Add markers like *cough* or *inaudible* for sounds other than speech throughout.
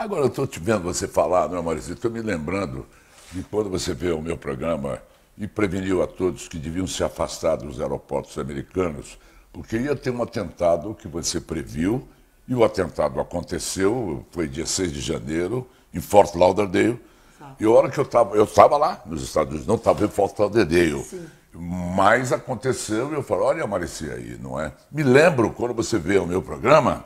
Agora, eu estou te vendo você falar, não é, Maurício? Estou me lembrando de quando você veio ao meu programa e preveniu a todos que deviam se afastar dos aeroportos americanos, porque ia ter um atentado que você previu, e o atentado aconteceu, foi dia 6 de janeiro, em Fort Lauderdale. E a hora que eu estava, eu estava lá nos Estados Unidos, não estava em Fort Lauderdale. Sim. Mas aconteceu e eu falei, olha, Maricia aí, não é? Me lembro quando você veio ao meu programa,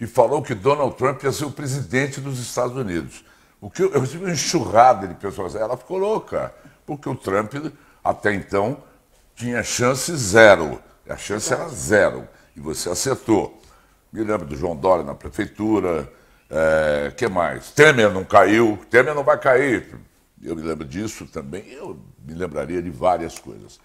e falou que Donald Trump ia ser o presidente dos Estados Unidos. O que eu, recebi uma enxurrada de pessoas. Ela ficou louca, porque o Trump, até então, tinha chance zero. A chance era zero. E você acertou. Me lembro do João Dória na prefeitura. É, que mais? Temer não caiu. Temer não vai cair. Eu me lembro disso também. Eu me lembraria de várias coisas.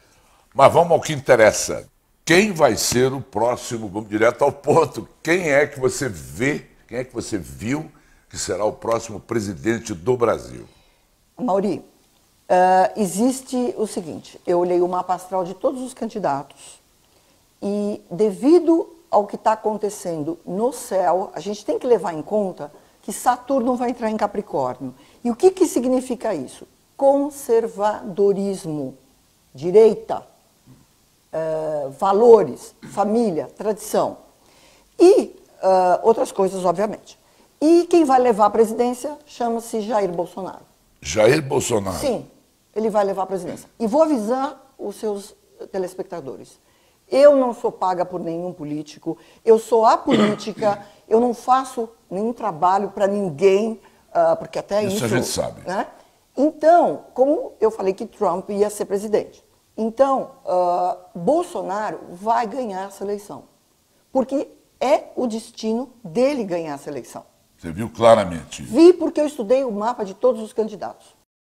Mas vamos ao que interessa quem vai ser o próximo, vamos direto ao ponto, quem é que você vê, quem é que você viu que será o próximo presidente do Brasil? Mauri, uh, existe o seguinte, eu olhei o mapa astral de todos os candidatos e devido ao que está acontecendo no céu, a gente tem que levar em conta que Saturno vai entrar em Capricórnio. E o que, que significa isso? Conservadorismo, direita, eh, valores, família, tradição e uh, outras coisas, obviamente. E quem vai levar a presidência chama-se Jair Bolsonaro. Jair Bolsonaro? Sim, ele vai levar a presidência. E vou avisar os seus telespectadores. Eu não sou paga por nenhum político, eu sou apolítica, *coughs* eu não faço nenhum trabalho para ninguém, uh, porque até isso. Isso a gente sabe. Né? Então, como eu falei que Trump ia ser presidente, então, uh, Bolsonaro vai ganhar essa eleição, porque é o destino dele ganhar essa eleição. Você viu claramente? Vi porque eu estudei o mapa de todos os candidatos.